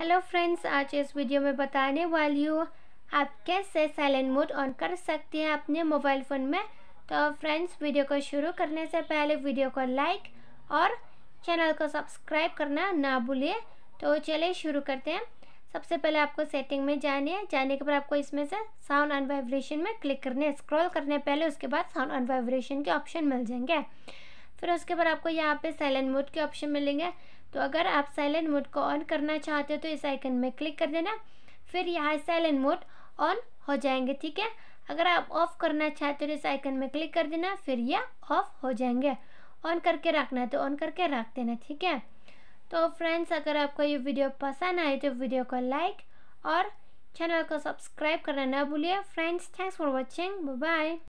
hello friends आज इस video में बताने वाली हूँ आप कैसे साइलेंट मोड ऑन कर सकते हैं अपने मोबाइल फ़ोन में तो फ्रेंड्स वीडियो को शुरू करने से पहले वीडियो को लाइक और चैनल को सब्सक्राइब करना ना भूलिए तो चलिए शुरू करते हैं सबसे पहले आपको सेटिंग में जाने है जाने के बाद आपको इसमें से साउंड एंड वाइब्रेशन में क्लिक करने स्क्रॉल करने पहले उसके बाद साउंड एंड वाइब्रेशन के ऑप्शन मिल जाएंगे फिर उसके बाद आपको यहाँ पे साइलेंट मोड के ऑप्शन मिलेंगे तो अगर आप साइलेंट मोड को ऑन करना चाहते हो तो इस आइकन में क्लिक कर देना फिर यहाँ साइलेंट मोड ऑन हो जाएंगे ठीक है अगर आप ऑफ़ करना चाहते हो तो इस आइकन में क्लिक कर देना फिर यह ऑफ़ हो जाएंगे ऑन करके रखना है तो ऑन करके रख देना ठीक है तो फ्रेंड्स अगर आपको ये वीडियो पसंद आए तो वीडियो को लाइक और चैनल को सब्सक्राइब करना ना भूलिए friends thanks for watching bye